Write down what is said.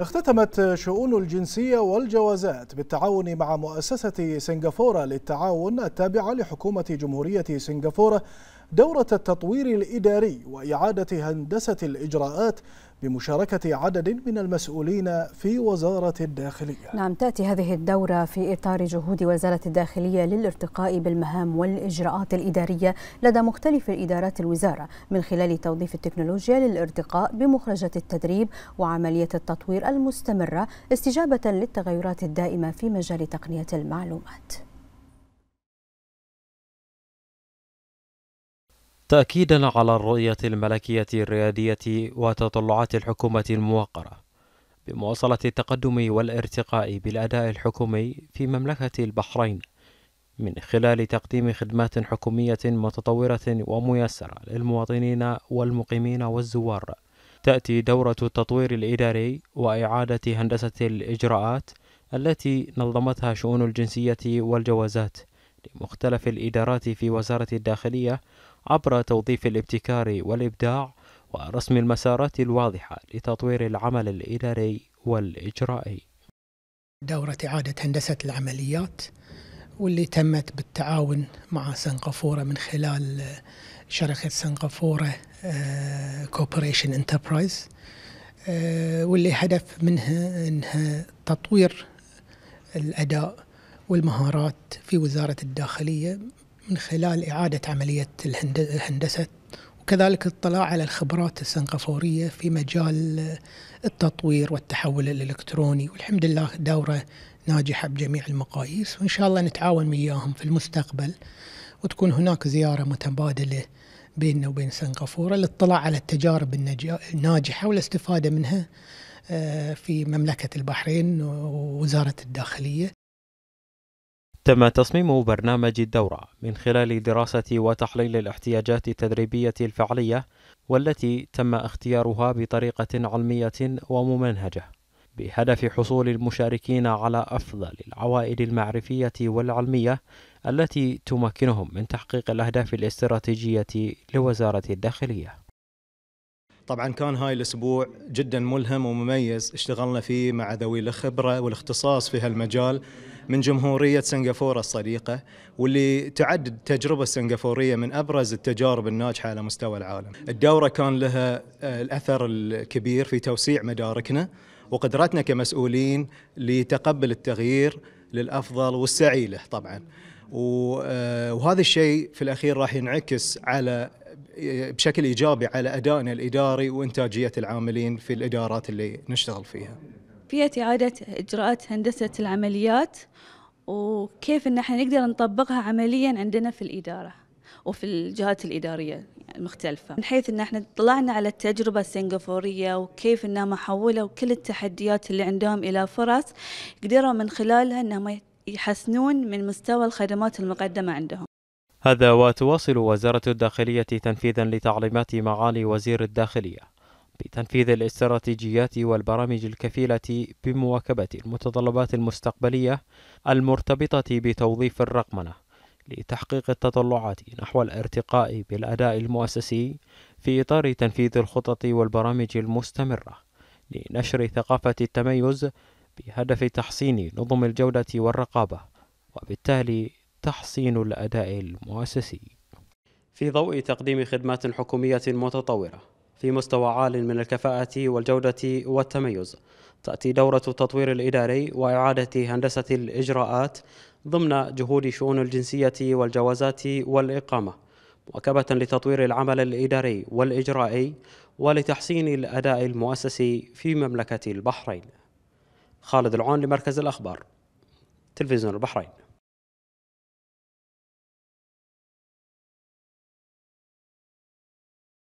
اختتمت شؤون الجنسية والجوازات بالتعاون مع مؤسسة سنغافورة للتعاون التابعة لحكومة جمهورية سنغافورة دورة التطوير الإداري وإعادة هندسة الإجراءات بمشاركة عدد من المسؤولين في وزارة الداخلية نعم تأتي هذه الدورة في إطار جهود وزارة الداخلية للارتقاء بالمهام والإجراءات الإدارية لدى مختلف إدارات الوزارة من خلال توظيف التكنولوجيا للارتقاء بمخرجات التدريب وعملية التطوير المستمرة استجابة للتغيرات الدائمة في مجال تقنية المعلومات تأكيدا على الرؤية الملكية الريادية وتطلعات الحكومة الموقرة بمواصلة التقدم والارتقاء بالأداء الحكومي في مملكة البحرين من خلال تقديم خدمات حكومية متطورة وميسرة للمواطنين والمقيمين والزوار تأتي دورة التطوير الإداري وإعادة هندسة الإجراءات التي نظمتها شؤون الجنسية والجوازات لمختلف الإدارات في وزارة الداخلية عبر توظيف الابتكار والإبداع ورسم المسارات الواضحة لتطوير العمل الإداري والإجرائي. دورة إعادة هندسة العمليات واللي تمت بالتعاون مع سنغافورة من خلال آه، شركة سنغافورة كوبريشن آه، انتربرايز آه، واللي هدف منها انها تطوير الاداء والمهارات في وزاره الداخليه من خلال إعادة عملية الهندسة وكذلك الاطلاع على الخبرات السنغافورية في مجال التطوير والتحول الإلكتروني والحمد لله دورة ناجحة بجميع المقاييس وإن شاء الله نتعاون وياهم في المستقبل وتكون هناك زيارة متبادلة بيننا وبين سنغافورة للاطلاع على التجارب الناجحة والاستفادة منها آه، في مملكة البحرين ووزارة الداخلية تم تصميم برنامج الدورة من خلال دراسة وتحليل الاحتياجات التدريبية الفعلية والتي تم اختيارها بطريقة علمية وممنهجة بهدف حصول المشاركين على أفضل العوائد المعرفية والعلمية التي تمكنهم من تحقيق الأهداف الاستراتيجية لوزارة الداخلية طبعا كان هاي الاسبوع جدا ملهم ومميز اشتغلنا فيه مع ذوي الخبره والاختصاص في هالمجال من جمهورية سنغافورة الصديقة واللي تعد التجربة السنغافورية من أبرز التجارب الناجحة على مستوى العالم الدورة كان لها آه، الأثر الكبير في توسيع مداركنا وقدرتنا كمسؤولين لتقبل التغيير للأفضل والسعي له طبعا آه، وهذا الشيء في الأخير راح ينعكس على آه، بشكل ايجابي على ادائنا الاداري وانتاجيه العاملين في الادارات اللي نشتغل فيها. في إعادة إجراءات هندسة العمليات وكيف إن احنا نقدر نطبقها عمليا عندنا في الإدارة وفي الجهات الإدارية المختلفة من حيث إن احنا طلعنا على التجربة السنغافورية وكيف إنها محولة وكل التحديات اللي عندهم إلى فرص قدروا من خلالها إنهم يحسنون من مستوى الخدمات المقدمة عندهم هذا وتواصل وزارة الداخلية تنفيذا لتعليمات معالي وزير الداخلية بتنفيذ الاستراتيجيات والبرامج الكفيلة بمواكبة المتطلبات المستقبلية المرتبطة بتوظيف الرقمنة لتحقيق التطلعات نحو الارتقاء بالأداء المؤسسي في إطار تنفيذ الخطط والبرامج المستمرة لنشر ثقافة التميز بهدف تحسين نظم الجودة والرقابة وبالتالي تحسين الأداء المؤسسي في ضوء تقديم خدمات حكومية متطورة في مستوى عال من الكفاءة والجودة والتميز تأتي دورة التطوير الإداري وإعادة هندسة الإجراءات ضمن جهود شؤون الجنسية والجوازات والإقامة مواكبة لتطوير العمل الإداري والإجرائي ولتحسين الأداء المؤسسي في مملكة البحرين خالد العون لمركز الأخبار تلفزيون البحرين